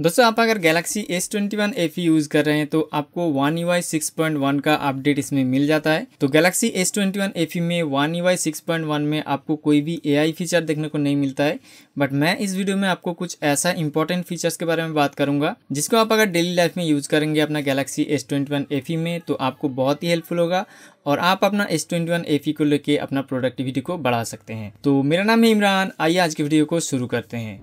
दोस्तों आप अगर Galaxy S21 twenty one F use कर रहे हैं तो आपको one U I six point one का अपडेट इसमें मिल जाता है तो Galaxy S21 twenty one F में one U I six point one में आपको कोई भी आई फीचर देखने को नहीं मिलता है बट मैं इस वीडियो में आपको कुछ ऐसा इंपॉर्टेंट फीचर्स के बारे में बात करूंगा जिसको आप अगर डेली लाइफ में यूज़ करेंगे अपना Galaxy S twenty one F में तो आपको बहुत ही हेल्पफुल होगा और आप अपना एस ट्वेंटी वन एफ को लेके अपना प्रोडक्टिविटी को बढ़ा सकते हैं तो मेरा नाम है इमरान आइए आज की वीडियो को शुरू करते हैं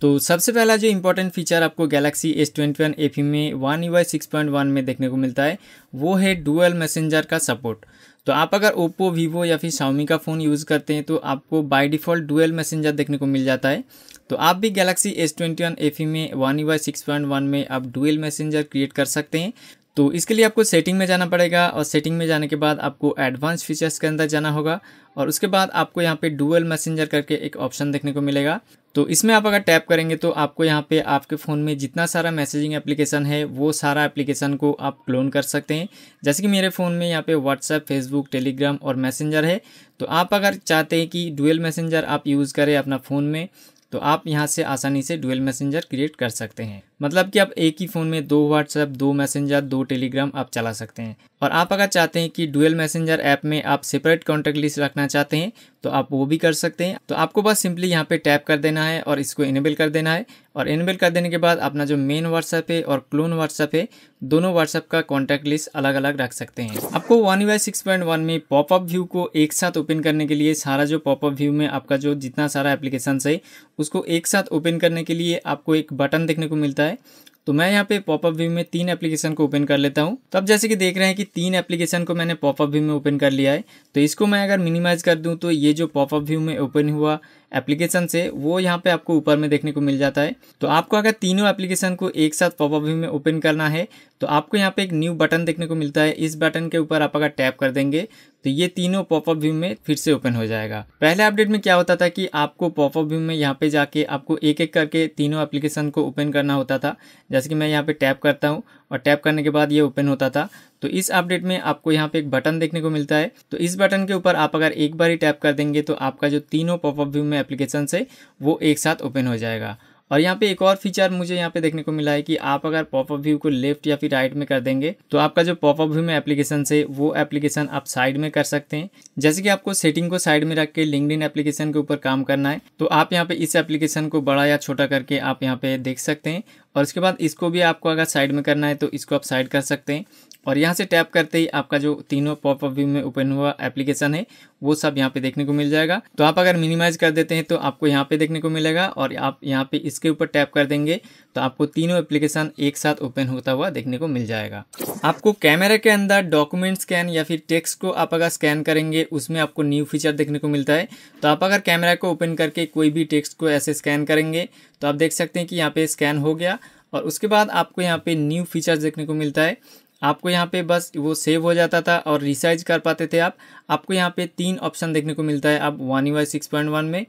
तो सबसे पहला जो इम्पोर्टेंट फीचर आपको Galaxy S twenty one F में one U Y six point one में देखने को मिलता है वो है डुअल मैसेंजर का सपोर्ट तो आप अगर ओप्पो वीवो या फिर शाओमी का फ़ोन यूज़ करते हैं तो आपको बाय डिफ़ॉल्ट डुअल मैसेंजर देखने को मिल जाता है तो आप भी Galaxy S twenty one F में one U Y six point one में आप डुअल मैसेंजर क्रिएट कर सकते हैं तो इसके लिए आपको सेटिंग में जाना पड़ेगा और सेटिंग में जाने के बाद आपको एडवांस फीचर्स के अंदर जाना होगा और उसके बाद आपको यहाँ पे डुअल मैसेंजर करके एक ऑप्शन देखने को मिलेगा तो इसमें आप अगर टैप करेंगे तो आपको यहाँ पे आपके फ़ोन में जितना सारा मैसेजिंग एप्लीकेशन है वो सारा एप्लीकेशन को आप क्लोन कर सकते हैं जैसे कि मेरे फ़ोन में यहाँ पे व्हाट्सएप फेसबुक टेलीग्राम और मैसेंजर है तो आप अगर चाहते हैं कि डुअल मैसेंजर आप यूज़ करें अपना फ़ोन में तो आप यहाँ से आसानी से डुअल मैसेंजर क्रिएट कर सकते हैं मतलब कि आप एक ही फ़ोन में दो व्हाट्सएप दो मैसेंजर दो टेलीग्राम आप चला सकते हैं और आप अगर चाहते हैं कि डुअल मैसेंजर ऐप में आप सेपरेट कॉन्टैक्ट लिस्ट रखना चाहते हैं तो आप वो भी कर सकते हैं तो आपको बस सिंपली यहाँ पे टैप कर देना है और इसको इनेबल कर देना है और इनेबल कर देने के बाद अपना जो मेन व्हाट्सएप है और क्लोन व्हाट्सएप है दोनों व्हाट्सएप का कॉन्टैक्ट लिस्ट अलग अलग रख सकते हैं आपको one Y six point one में पॉपअप व्यू को एक साथ ओपन करने के लिए सारा जो पॉपअप व्यू में आपका जो जितना सारा एप्लीकेशन है उसको एक साथ ओपन करने के लिए आपको एक बटन देखने को मिलता है है तो मैं यहाँ पे पॉपअप व्यू में तीन एप्लीकेशन को ओपन कर लेता हूँ तो अब जैसे कि देख रहे हैं कि तीन एप्लीकेशन को मैंने पॉपअप व्यू में ओपन कर लिया है तो इसको मैं अगर मिनिमाइज कर दूँ तो ये जो पॉपअप व्यू में ओपन हुआ एप्लीकेशन से वो यहाँ पे आपको ऊपर में देखने को मिल जाता है तो आपको अगर तीनों एप्लीकेशन को एक साथ पॉपअप व्यू में ओपन करना है तो आपको यहाँ पे एक न्यू बटन देखने को मिलता है इस बटन के ऊपर आप अगर टैप कर देंगे तो ये तीनों पॉपअप व्यू में फिर से ओपन हो जाएगा पहले अपडेट में क्या होता था कि आपको पॉपअप व्यू में यहाँ पे जाके आपको एक एक करके तीनों एप्लीकेशन को ओपन करना होता था जैसे कि मैं यहाँ पे टैप करता हूँ और टैप करने के बाद ये ओपन होता था तो इस अपडेट में आपको यहाँ पे एक बटन देखने को मिलता है तो इस बटन के ऊपर आप अगर एक बार ही टैप कर देंगे तो आपका जो तीनों पॉपअप व्यू में एप्लीकेशन है वो एक साथ ओपन हो जाएगा और यहाँ पे एक और फीचर मुझे यहाँ पे देखने को मिला है कि आप अगर पॉपअप व्यू को लेफ्ट या फिर राइट में कर देंगे तो आपका जो पॉपअप व्यू में एप्लीकेशन से वो एप्लीकेशन आप साइड में कर सकते हैं जैसे कि आपको सेटिंग को साइड में रख के लिंकड एप्लीकेशन के ऊपर काम करना है तो आप यहाँ पे इस एप्लीकेशन को बड़ा या छोटा करके आप यहाँ पे देख सकते हैं और उसके बाद इसको भी आपको अगर साइड में करना है तो इसको आप साइड कर सकते हैं और यहाँ से टैप करते ही आपका जो तीनों पॉपअप व्यू में ओपन हुआ एप्लीकेशन है वो सब यहाँ पे देखने को मिल जाएगा तो आप अगर मिनिमाइज कर देते हैं तो आपको यहाँ पे देखने को मिलेगा और आप यहाँ पे इसके ऊपर टैप कर देंगे तो आपको तीनों एप्लीकेशन एक साथ ओपन होता हुआ देखने को मिल जाएगा आपको कैमरा के अंदर डॉक्यूमेंट स्कैन या फिर टेक्स्ट को आप अगर स्कैन करेंगे उसमें आपको न्यू फीचर देखने को मिलता है तो आप अगर कैमरा को ओपन करके कोई भी टेक्स्ट को ऐसे स्कैन करेंगे तो आप देख सकते हैं कि यहाँ पे स्कैन हो गया और उसके बाद आपको यहाँ पे न्यू फीचर्स देखने को मिलता है आपको यहाँ पे बस वो सेव हो जाता था और रिसाइज कर पाते थे आप आपको यहाँ पे तीन ऑप्शन देखने को मिलता है आप one Y six point one में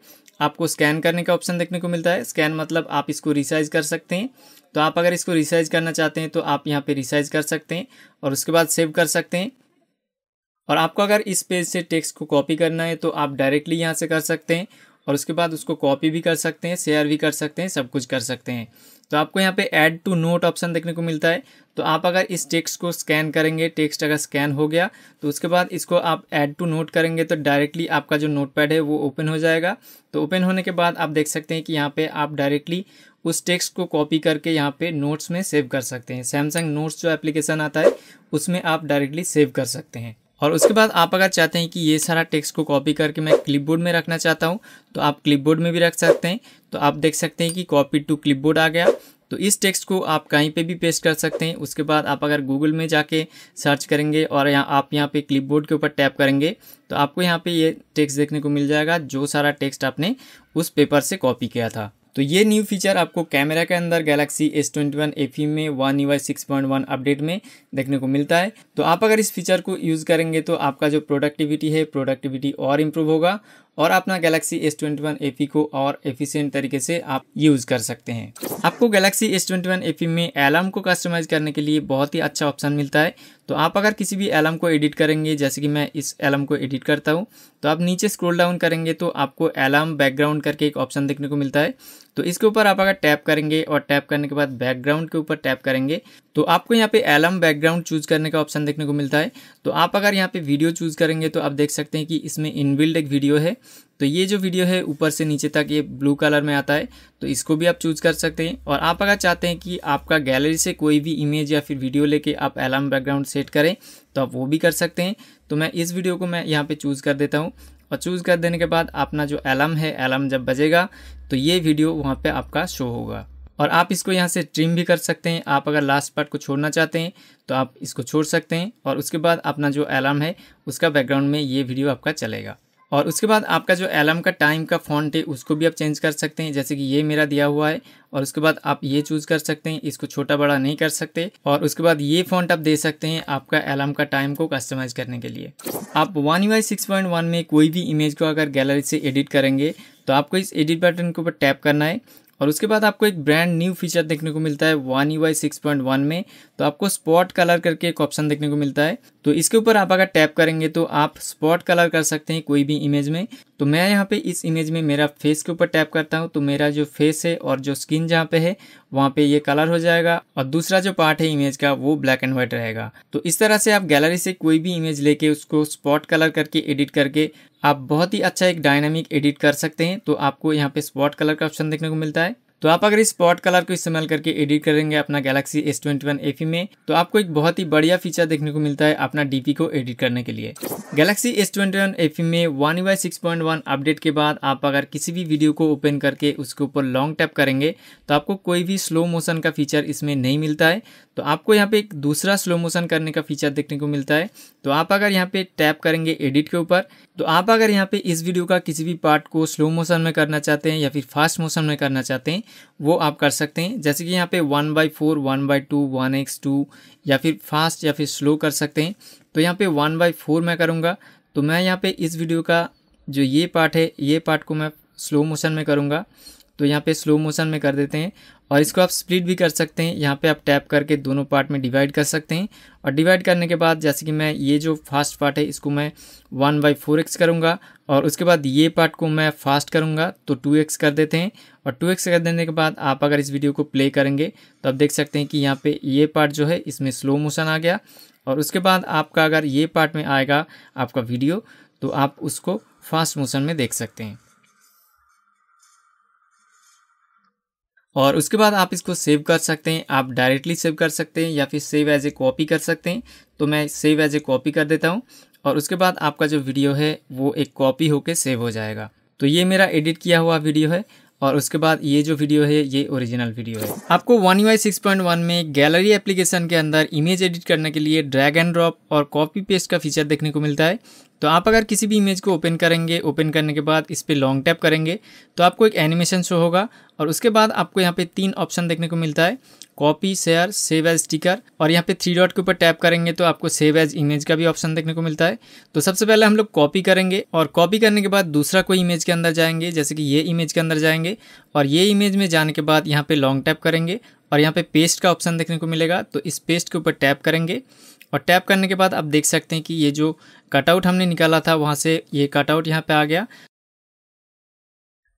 आपको स्कैन करने का ऑप्शन देखने को मिलता है स्कैन मतलब आप इसको रिसाइज कर सकते हैं तो आप अगर इसको रिसाइज करना चाहते हैं तो आप यहाँ पे रिसाइज कर सकते हैं और उसके बाद सेव कर सकते हैं और आपको अगर इस पेज से टेक्स्ट को कॉपी करना है तो आप डायरेक्टली यहाँ से कर सकते हैं और उसके बाद उसको कॉपी भी कर सकते हैं शेयर भी कर सकते हैं सब कुछ कर सकते हैं तो आपको यहाँ पे ऐड टू नोट ऑप्शन देखने को मिलता है तो आप अगर इस टेक्स्ट को स्कैन करेंगे टेक्स्ट अगर स्कैन हो गया तो उसके बाद इसको आप ऐड टू नोट करेंगे तो डायरेक्टली आपका जो नोटपैड है वो ओपन हो जाएगा तो ओपन होने के बाद आप देख सकते हैं कि यहाँ पे आप डायरेक्टली उस टेक्स्ट को कॉपी करके यहाँ पे नोट्स में सेव कर सकते हैं सैमसंग नोट्स जो एप्लीकेशन आता है उसमें आप डायरेक्टली सेव कर सकते हैं और उसके बाद आप अगर चाहते हैं कि ये सारा टेक्स्ट को कॉपी करके मैं क्लिपबोर्ड में रखना चाहता हूँ तो आप क्लिपबोर्ड में भी रख सकते हैं तो आप देख सकते हैं कि कॉपी टू क्लिपबोर्ड आ गया तो इस टेक्स्ट को आप कहीं पे भी पेस्ट कर सकते हैं उसके बाद आप अगर गूगल में जाके सर्च करेंगे और यहाँ आप यहाँ पे क्लिपबोर्ड के ऊपर टैप करेंगे तो आपको यहाँ पे ये टेक्स्ट देखने को मिल जाएगा जो सारा टेक्स्ट आपने उस पेपर से कॉपी किया था तो ये न्यू फीचर आपको कैमरा के अंदर Galaxy S twenty one F E में one U six point one update में देखने को मिलता है तो आप अगर इस फीचर को यूज़ करेंगे तो आपका जो प्रोडक्टिविटी है प्रोडक्टिविटी और इम्प्रूव होगा और अपना Galaxy S twenty one F E को और एफिशिएंट तरीके से आप यूज़ कर सकते हैं आपको Galaxy S twenty one F E में अलार्म को कस्टमाइज़ करने के लिए बहुत ही अच्छा ऑप्शन मिलता है तो आप अगर किसी भी अलार्म को एडिट करेंगे जैसे कि मैं इस अलार्म को एडिट करता हूँ तो आप नीचे स्क्रोल डाउन करेंगे तो आपको अलार्म बैकग्राउंड करके एक ऑप्शन देखने को मिलता है तो इसके ऊपर आप अगर टैप करेंगे और टैप करने के बाद बैकग्राउंड के ऊपर टैप करेंगे तो आपको यहाँ पे एलम बैकग्राउंड चूज करने का ऑप्शन देखने को मिलता है तो आप अगर यहाँ पे वीडियो चूज करेंगे तो आप देख सकते हैं कि इसमें इनबिल्ड एक वीडियो है तो ये जो वीडियो है ऊपर से नीचे तक ये ब्लू कलर में आता है तो इसको भी आप चूज कर सकते हैं और आप अगर चाहते हैं कि आपका गैलरी से कोई भी इमेज या फिर वीडियो लेके आप एलम बैकग्राउंड सेट करें तो आप वो भी कर सकते हैं तो मैं इस वीडियो को मैं यहाँ पे चूज़ कर देता हूँ और चूज़ कर देने के बाद अपना जो अलार्म है अलार्म जब बजेगा तो ये वीडियो वहाँ पे आपका शो होगा और आप इसको यहाँ से ट्रिम भी कर सकते हैं आप अगर लास्ट पार्ट को छोड़ना चाहते हैं तो आप इसको छोड़ सकते हैं और उसके बाद अपना जो अलार्म है उसका बैकग्राउंड में ये वीडियो आपका चलेगा और उसके बाद आपका जो एलम का टाइम का फॉन्ट है उसको भी आप चेंज कर सकते हैं जैसे कि ये मेरा दिया हुआ है और उसके बाद आप ये चूज़ कर सकते हैं इसको छोटा बड़ा नहीं कर सकते और उसके बाद ये फॉन्ट आप दे सकते हैं आपका एलम का टाइम को कस्टमाइज करने के लिए आप one U six point one में कोई भी इमेज को अगर गैलरी से एडिट करेंगे तो आपको इस एडिट बटन के ऊपर टैप करना है और उसके बाद आपको एक ब्रांड न्यू फीचर देखने को मिलता है one U Y six point one में तो आपको स्पॉट कलर करके एक ऑप्शन देखने को मिलता है तो इसके ऊपर आप अगर टैप करेंगे तो आप स्पॉट कलर कर सकते हैं कोई भी इमेज में तो मैं यहाँ पे इस इमेज में मेरा फेस के ऊपर टैप करता हूँ तो मेरा जो फेस है और जो स्किन जहाँ पे है वहाँ पे ये कलर हो जाएगा और दूसरा जो पार्ट है इमेज का वो ब्लैक एंड व्हाइट रहेगा तो इस तरह से आप गैलरी से कोई भी इमेज लेके उसको स्पॉट कलर करके एडिट करके आप बहुत ही अच्छा एक डायनामिक एडिट कर सकते हैं तो आपको यहाँ पे स्पॉट कलर का ऑप्शन देखने को मिलता है तो आप अगर इस स्पॉट कलर को इस्तेमाल करके एडिट करेंगे अपना गैलेक्सी एस ट्वेंटी वन में तो आपको एक बहुत ही बढ़िया फीचर देखने को मिलता है अपना डीपी को एडिट करने के लिए गैलेक्सी एस ट्वेंटी वन में one Y six point one update के बाद आप अगर किसी भी वीडियो को ओपन करके उसके ऊपर लॉन्ग टैप करेंगे तो आपको कोई भी स्लो मोशन का फीचर इसमें नहीं मिलता है तो आपको यहाँ पे एक दूसरा स्लो मोशन करने का फीचर देखने को मिलता है तो आप अगर यहाँ पे टैप करेंगे एडिट के ऊपर तो आप अगर यहाँ पे इस वीडियो का किसी भी पार्ट को स्लो मोशन में करना चाहते हैं या फिर फास्ट मोशन में करना चाहते हैं वो आप कर सकते हैं जैसे कि यहाँ पे one by four one by two one X two या फिर फास्ट या फिर स्लो कर सकते हैं तो यहाँ पे वन बाई फोर मैं करूँगा तो मैं यहाँ पे इस वीडियो का जो ये पार्ट है ये पार्ट को मैं स्लो मोशन में करूँगा तो यहाँ पे स्लो मोशन में कर देते हैं और इसको आप स्प्लिट भी कर सकते हैं यहाँ पे आप टैप करके दोनों पार्ट में डिवाइड कर सकते हैं और डिवाइड करने के बाद जैसे कि मैं ये जो फास्ट पार्ट है इसको मैं वन बाई फोर एक्स करूँगा और उसके बाद ये पार्ट को मैं फास्ट करूँगा तो टू एक्स कर देते हैं और टू एक्स कर देने के बाद आप अगर इस वीडियो को प्ले करेंगे तो आप देख सकते हैं कि यहाँ पर ये पार्ट जो है इसमें स्लो मोशन आ गया और उसके बाद आपका अगर ये पार्ट में आएगा आपका वीडियो तो आप उसको फास्ट मोशन में देख सकते हैं और उसके बाद आप इसको सेव कर सकते हैं आप डायरेक्टली सेव कर सकते हैं या फिर सेव एज ए कॉपी कर सकते हैं तो मैं सेव एज ए कॉपी कर देता हूँ और उसके बाद आपका जो वीडियो है वो एक कॉपी होकर सेव हो जाएगा तो ये मेरा एडिट किया हुआ वीडियो है और उसके बाद ये जो वीडियो है ये ओरिजिनल वीडियो है आपको one U six point one में गैलरी एप्लीकेशन के अंदर इमेज एडिट करने के लिए ड्रैग एंड ड्रॉप और कॉपी पेस्ट का फीचर देखने को मिलता है तो आप अगर किसी भी इमेज को ओपन करेंगे ओपन करने के बाद इस पर लॉन्ग टैप करेंगे तो आपको एक एनिमेशन शो होगा और उसके बाद आपको यहाँ पे तीन ऑप्शन देखने को मिलता है copy share save as sticker और यहाँ पे थ्री डॉट के ऊपर टैप करेंगे तो आपको सेव एज इमेज का भी ऑप्शन देखने को मिलता है तो सबसे पहले हम लोग कॉपी करेंगे और कॉपी करने के बाद दूसरा कोई इमेज के अंदर जाएंगे जैसे कि ये इमेज के अंदर जाएंगे और ये इमेज में जाने के बाद यहाँ पे लॉन्ग टैप करेंगे और यहाँ पे पेस्ट का ऑप्शन देखने को मिलेगा तो इस पेस्ट के ऊपर टैप करेंगे और टैप करने के बाद आप देख सकते हैं कि ये जो कटआउट हमने निकाला था वहाँ से ये कटआउट यहाँ पे आ गया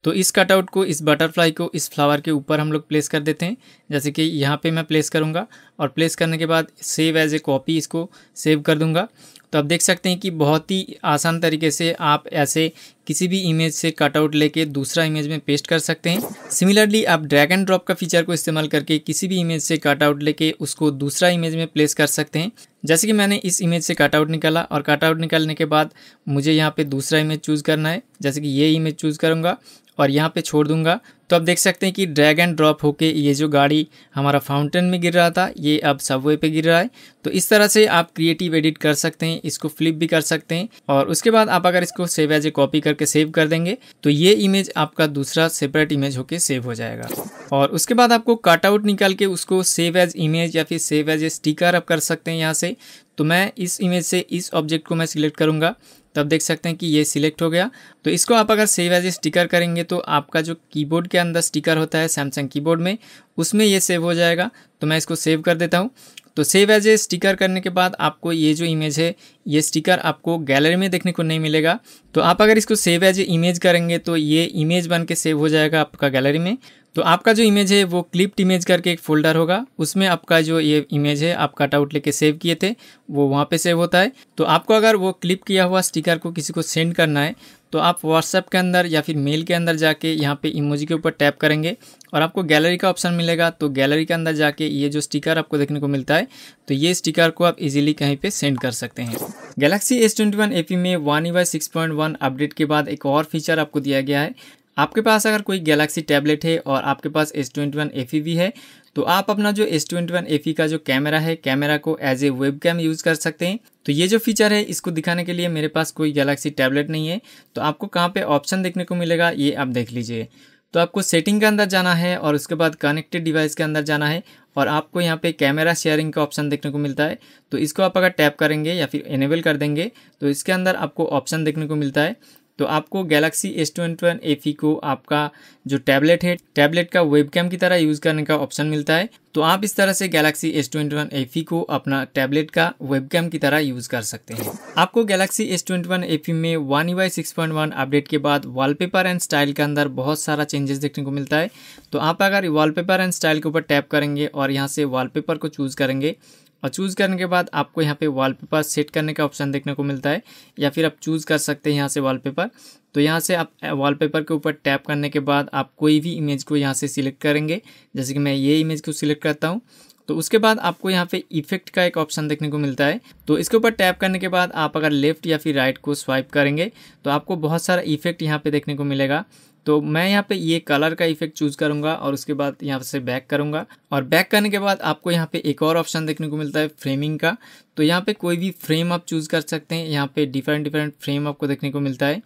तो इस कटआउट को इस बटरफ्लाई को इस फ्लावर के ऊपर हम लोग प्लेस कर देते हैं जैसे कि यहाँ पे मैं प्लेस करूँगा और प्लेस करने के बाद सेव एज ए कॉपी इसको सेव कर दूँगा तो आप देख सकते हैं कि बहुत ही आसान तरीके से आप ऐसे किसी भी इमेज से कटआउट लेके दूसरा इमेज में पेस्ट कर सकते हैं सिमिलरली आप ड्रैग एंड ड्रॉप का फीचर को इस्तेमाल करके किसी भी इमेज से कटआउट लेके उसको दूसरा इमेज में प्लेस कर सकते हैं जैसे कि मैंने इस इमेज से कटआउट निकाला और कटआउट निकालने के बाद मुझे यहाँ पे दूसरा इमेज चूज़ करना है जैसे कि ये इमेज चूज़ करूँगा और यहाँ पे छोड़ दूंगा तो आप देख सकते हैं कि ड्रैग एंड ड्रॉप होके ये जो गाड़ी हमारा फाउंटेन में गिर रहा था ये अब सबवे पे गिर रहा है तो इस तरह से आप क्रिएटिव एडिट कर सकते हैं इसको फ्लिप भी कर सकते हैं और उसके बाद आप अगर इसको सेव एज ए कॉपी करके सेव कर देंगे तो ये इमेज आपका दूसरा सेपरेट इमेज होके सेव हो जाएगा और उसके बाद आपको कटआउट निकाल के उसको सेव एज इमेज या फिर सेव एज ए स्टिकर आप कर सकते हैं यहाँ से तो मैं इस इमेज से इस ऑब्जेक्ट को मैं सिलेक्ट करूंगा तो आप देख सकते हैं कि ये सिलेक्ट हो गया तो इसको आप अगर सेव एज ए स्टिकर करेंगे तो आपका जो कीबोर्ड के अंदर स्टिकर होता है सैमसंग कीबोर्ड में उसमें ये सेव हो जाएगा तो मैं इसको सेव कर देता हूँ तो सेव एज ए स्टिकर करने के बाद आपको ये जो इमेज है ये स्टिकर आपको गैलरी में देखने को नहीं मिलेगा तो आप अगर इसको सेव एज ए इमेज करेंगे तो ये इमेज बन के सेव हो जाएगा आपका गैलरी में तो आपका जो इमेज है वो क्लिप्ड इमेज करके एक फोल्डर होगा उसमें आपका जो ये इमेज है आप कटआउट लेके सेव किए थे वो वहाँ पे सेव होता है तो आपको अगर वो क्लिप किया हुआ स्टिकर को किसी को सेंड करना है तो आप व्हाट्सएप के अंदर या फिर मेल के अंदर जाके यहाँ पे इमोजी के ऊपर टैप करेंगे और आपको गैलरी का ऑप्शन मिलेगा तो गैलरी के अंदर जाके ये जो स्टिकर आपको देखने को मिलता है तो ये स्टिकर को आप इजीली कहीं पे सेंड कर सकते हैं गैलेक्सी एस ट्वेंटी वन में one E Y six point one update के बाद एक और फीचर आपको दिया गया है आपके पास अगर कोई गैलेक्सी टैबलेट है और आपके पास एस ट्वेंटी वन एफ भी है तो आप अपना जो एस ट्वेंटी वन एफ का जो कैमरा है कैमरा को as a webcam use कर सकते हैं तो ये जो फीचर है इसको दिखाने के लिए मेरे पास कोई गैलेक्सी टैबलेट नहीं है तो आपको कहाँ पे ऑप्शन देखने को मिलेगा ये आप देख लीजिए तो आपको सेटिंग के अंदर जाना है और उसके बाद कनेक्टेड डिवाइस के अंदर जाना है और आपको यहाँ पे कैमरा शेयरिंग का ऑप्शन देखने को मिलता है तो इसको आप अगर टैप करेंगे या फिर इनेबल कर देंगे तो इसके अंदर आपको ऑप्शन देखने को मिलता है तो आपको गैलेक्सी एस ट्वेंटी को आपका जो टैबलेट है टैबलेट का वेबकैम की तरह यूज़ करने का ऑप्शन मिलता है तो आप इस तरह से गैलेक्सी एस ट्वेंटी को अपना टैबलेट का वेबकैम की तरह यूज़ कर सकते हैं आपको गैलेक्सी एस ट्वेंटी में one Y six point one update के बाद वॉलपेपर एंड स्टाइल के अंदर बहुत सारा चेंजेस देखने को मिलता है तो आप अगर वॉलपेपर एंड स्टाइल के ऊपर टैप करेंगे और यहाँ से वॉलपेपर को चूज़ करेंगे और चूज़ करने के बाद आपको यहाँ पे वॉलपेपर सेट करने का ऑप्शन देखने को मिलता है या फिर आप चूज़ कर सकते हैं यहाँ से वॉलपेपर तो यहाँ से आप वॉलपेपर के ऊपर टैप करने के बाद आप कोई भी इमेज को यहाँ से सिलेक्ट करेंगे जैसे कि मैं ये इमेज को सिलेक्ट करता हूँ तो उसके बाद आपको यहाँ पे इफेक्ट का एक ऑप्शन देखने को मिलता है तो इसके ऊपर टैप करने के बाद आप अगर लेफ्ट या फिर राइट को स्वाइप करेंगे तो आपको बहुत सारा इफेक्ट यहाँ पे देखने को मिलेगा तो मैं यहाँ पे ये कलर का इफेक्ट चूज करूँगा और उसके बाद यहाँ से बैक करूँगा और बैक करने के बाद आपको यहाँ पे एक और ऑप्शन देखने को मिलता है फ्रेमिंग का तो यहाँ पे कोई भी फ्रेम आप चूज़ कर सकते हैं यहाँ पे डिफरेंट डिफरेंट फ्रेम आपको देखने को मिलता है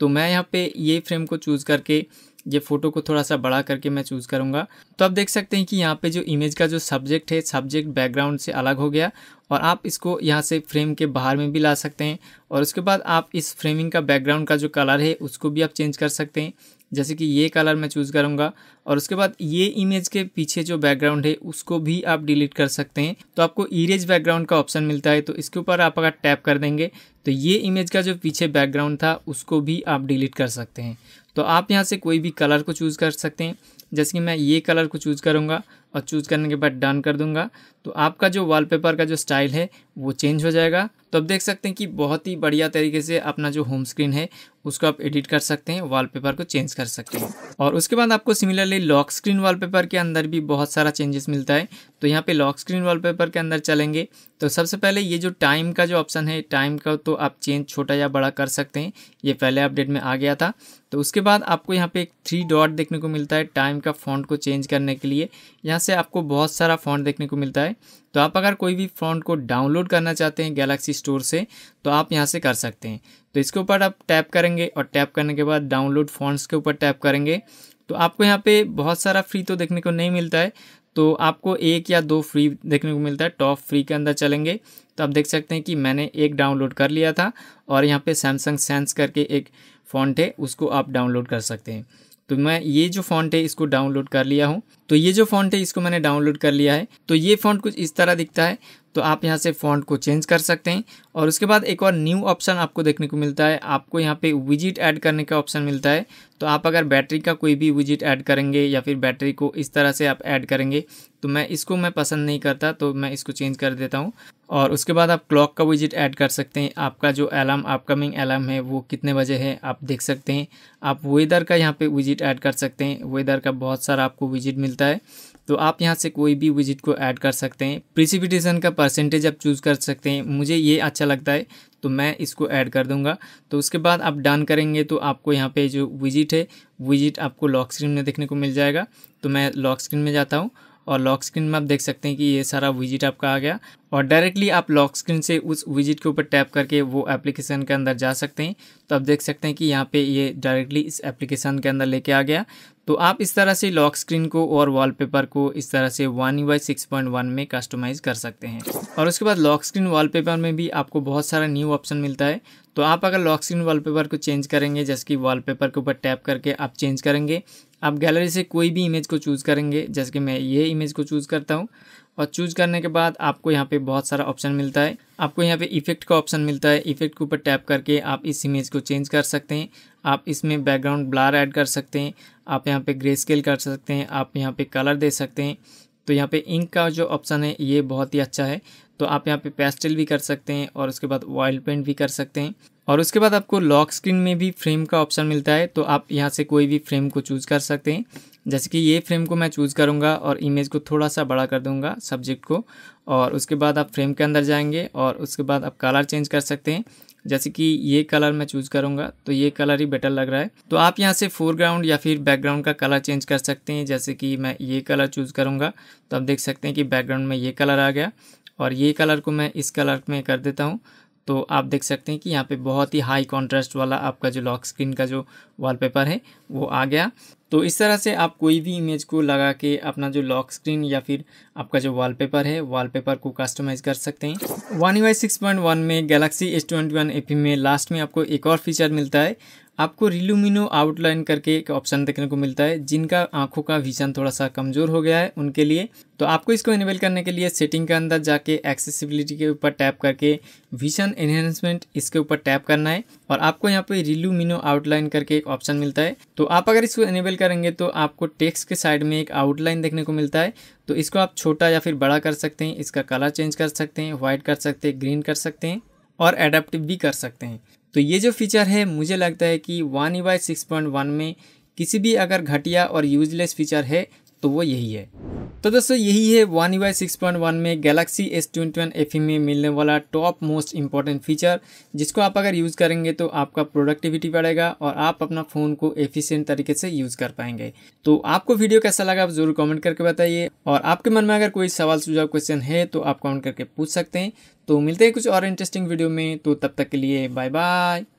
तो मैं यहाँ पे ये फ्रेम को चूज़ करके ये फ़ोटो को थोड़ा सा बड़ा करके मैं चूज़ करूँगा तो आप देख सकते हैं कि यहाँ पे जो इमेज का जो सब्जेक्ट है सब्जेक्ट बैकग्राउंड से अलग हो गया और आप इसको यहाँ से फ्रेम के बाहर में भी ला सकते हैं और उसके बाद आप इस फ्रेमिंग का बैकग्राउंड का जो कलर है उसको भी आप चेंज कर सकते हैं जैसे कि ये कलर मैं चूज़ करूँगा और उसके बाद ये इमेज के पीछे जो बैकग्राउंड है उसको भी आप डिलीट कर सकते हैं तो आपको इरेज बैकग्राउंड का ऑप्शन मिलता है तो इसके ऊपर आप अगर टैप कर देंगे तो ये इमेज का जो पीछे बैकग्राउंड था उसको भी आप डिलीट कर सकते हैं तो आप यहाँ से कोई भी कलर को चूज़ कर सकते हैं जैसे कि मैं ये कलर को चूज़ करूँगा और चूज़ करने के बाद डन कर दूँगा तो आपका जो वॉलपेपर का जो स्टाइल है वो चेंज हो जाएगा तो आप देख सकते हैं कि बहुत ही बढ़िया तरीके से अपना जो होम स्क्रीन है उसको आप एडिट कर सकते हैं वॉलपेपर को चेंज कर सकते हैं और उसके बाद आपको सिमिलरली लॉक स्क्रीन वॉलपेपर के अंदर भी बहुत सारा चेंजेस मिलता है तो यहाँ पे लॉक स्क्रीन वॉलपेपर के अंदर चलेंगे तो सबसे पहले ये जो टाइम का जो ऑप्शन है टाइम का तो आप चेंज छोटा या बड़ा कर सकते हैं ये पहले अपडेट में आ गया था तो उसके बाद आपको यहाँ पे एक थ्री डॉट देखने को मिलता है टाइम का फॉन्ट को चेंज करने के लिए यहाँ से आपको बहुत सारा फॉन्ट देखने को मिलता है तो आप अगर कोई भी फ़ॉन्ट को डाउनलोड करना चाहते हैं गैलेक्सी स्टोर से तो आप यहाँ से कर सकते हैं तो इसके ऊपर आप टैप करेंगे और टैप करने के बाद डाउनलोड फॉन्ट्स के ऊपर टैप करेंगे तो आपको यहाँ पे बहुत सारा फ्री तो देखने को नहीं मिलता है तो आपको एक या दो फ्री देखने को मिलता है टॉप फ्री के अंदर चलेंगे तो आप देख सकते हैं कि मैंने एक डाउनलोड कर लिया था और यहाँ पे सैमसंग सेंस करके एक फ़ॉन्ट है उसको आप डाउनलोड कर सकते हैं तो मैं ये जो फॉन्ट है इसको डाउनलोड कर लिया हूँ तो ये जो फॉन्ट है इसको मैंने डाउनलोड कर लिया है तो ये फॉन्ट कुछ इस तरह दिखता है तो आप यहाँ से फॉन्ट को चेंज कर सकते हैं और उसके बाद एक और न्यू ऑप्शन आपको देखने को मिलता है आपको यहाँ पे विजिट ऐड करने का ऑप्शन मिलता है तो आप अगर बैटरी का कोई भी विजिट ऐड करेंगे या फिर बैटरी को इस तरह से आप ऐड करेंगे तो मैं इसको मैं पसंद नहीं करता तो मैं इसको चेंज कर देता हूँ और उसके बाद आप क्लॉक का विजिट ऐड कर सकते हैं आपका जो अलार्म अपकमिंग अलार्म है वो कितने बजे है आप देख सकते हैं आप वेदर का यहाँ पे विजिट ऐड कर सकते हैं वेदर का बहुत सारा आपको विजिट मिलता है तो आप यहाँ से कोई भी विजिट को ऐड कर सकते हैं प्रिसिपिटेशन का परसेंटेज आप चूज़ कर सकते हैं मुझे ये अच्छा लगता है तो मैं इसको ऐड कर दूंगा तो उसके बाद आप डन करेंगे तो आपको यहाँ पे जो विजिट है विजिट आपको लॉक स्क्रीन में देखने को मिल जाएगा तो मैं लॉक स्क्रीन में जाता हूँ और लॉक स्क्रीन में आप देख सकते हैं कि ये सारा विजिट आपका आ गया और डायरेक्टली आप लॉक स्क्रीन से उस विजिट के ऊपर टैप करके वो एप्लीकेशन के अंदर जा सकते हैं तो आप देख सकते हैं कि यहाँ पे ये डायरेक्टली इस एप्लीकेशन के अंदर लेके आ गया तो आप इस तरह से लॉक स्क्रीन को और वॉलपेपर को इस तरह से one U six point one में कस्टमाइज़ कर सकते हैं और उसके बाद लॉक स्क्रीन वॉलपेपर में भी आपको बहुत सारा न्यू ऑप्शन मिलता है तो आप अगर लॉक स्क्रीन वॉलपेपर को चेंज करेंगे जैसे कि वॉलपेपर के ऊपर टैप करके आप चेंज करेंगे आप गैलरी से कोई भी इमेज को चूज़ करेंगे जैसे कि मैं ये इमेज को चूज़ करता हूँ और चूज़ करने के बाद आपको यहाँ पे बहुत सारा ऑप्शन मिलता है आपको यहाँ पे इफेक्ट का ऑप्शन मिलता है इफेक्ट के ऊपर टैप करके आप इस इमेज को चेंज कर सकते हैं आप इसमें बैकग्राउंड ब्लार ऐड कर सकते हैं आप यहाँ पे ग्रे स्केल कर सकते हैं आप यहाँ पे कलर दे सकते हैं तो यहाँ पे इंक का जो ऑप्शन है ये बहुत ही अच्छा है तो आप यहाँ पे पेस्टल भी कर सकते हैं और उसके बाद ऑयल पेंट भी कर सकते हैं और उसके बाद आपको लॉक स्क्रीन में भी फ्रेम का ऑप्शन मिलता है तो आप यहाँ से कोई भी फ्रेम को चूज़ कर सकते हैं जैसे कि ये फ्रेम को मैं चूज़ करूँगा और इमेज को थोड़ा सा बड़ा कर दूँगा सब्जेक्ट को और उसके बाद आप फ्रेम के अंदर जाएंगे और उसके बाद आप कलर चेंज कर सकते हैं जैसे कि ये कलर मैं चूज़ करूँगा तो ये कलर ही बेटर लग रहा है तो आप यहाँ से फोरग्राउंड या फिर बैकग्राउंड का कलर चेंज कर सकते हैं जैसे कि मैं ये कलर चूज़ करूँगा तो आप देख सकते हैं कि बैकग्राउंड में ये कलर आ गया और ये कलर को मैं इस कलर में कर देता हूँ तो आप देख सकते हैं कि यहाँ पे बहुत ही हाई कॉन्ट्रास्ट वाला आपका जो लॉक स्क्रीन का जो वॉलपेपर है वो आ गया तो इस तरह से आप कोई भी इमेज को लगा के अपना जो लॉक स्क्रीन या फिर आपका जो वॉलपेपर है वॉलपेपर को कस्टमाइज कर सकते हैं one U I six point one में गैलेक्सी एस ट्वेंटी वन में लास्ट में आपको एक और फीचर मिलता है आपको रिलुमिनो आउटलाइन करके एक ऑप्शन देखने को मिलता है जिनका आंखों का विजन थोड़ा सा कमज़ोर हो गया है उनके लिए तो आपको इसको इनेबल करने के लिए सेटिंग के अंदर जाके एक्सेसिबिलिटी के ऊपर टैप करके विजन एनहेंसमेंट इसके ऊपर टैप करना है और आपको यहाँ पे रिलुमिनो आउटलाइन करके एक ऑप्शन मिलता है तो आप अगर इसको इनेबल करेंगे तो आपको टेक्स्ट के साइड में एक आउटलाइन देखने को मिलता है तो इसको आप छोटा या फिर बड़ा कर सकते हैं इसका कलर चेंज कर सकते हैं वाइट कर सकते हैं ग्रीन कर सकते हैं और एडेप्ट भी कर सकते हैं तो ये जो फीचर है मुझे लगता है कि one E Y six point one में किसी भी अगर घटिया और यूजलेस फीचर है तो वो यही है तो दोस्तों यही है one U six point one में Galaxy S twenty one F में मिलने वाला टॉप मोस्ट इंपॉर्टेंट फीचर जिसको आप अगर यूज़ करेंगे तो आपका प्रोडक्टिविटी बढ़ेगा और आप अपना फ़ोन को एफिशिएंट तरीके से यूज़ कर पाएंगे तो आपको वीडियो कैसा लगा आप ज़रूर कमेंट करके बताइए और आपके मन में अगर कोई सवाल सुझाव क्वेश्चन है तो आप कॉमेंट करके पूछ सकते हैं तो मिलते हैं कुछ और इंटरेस्टिंग वीडियो में तो तब तक के लिए बाय बाय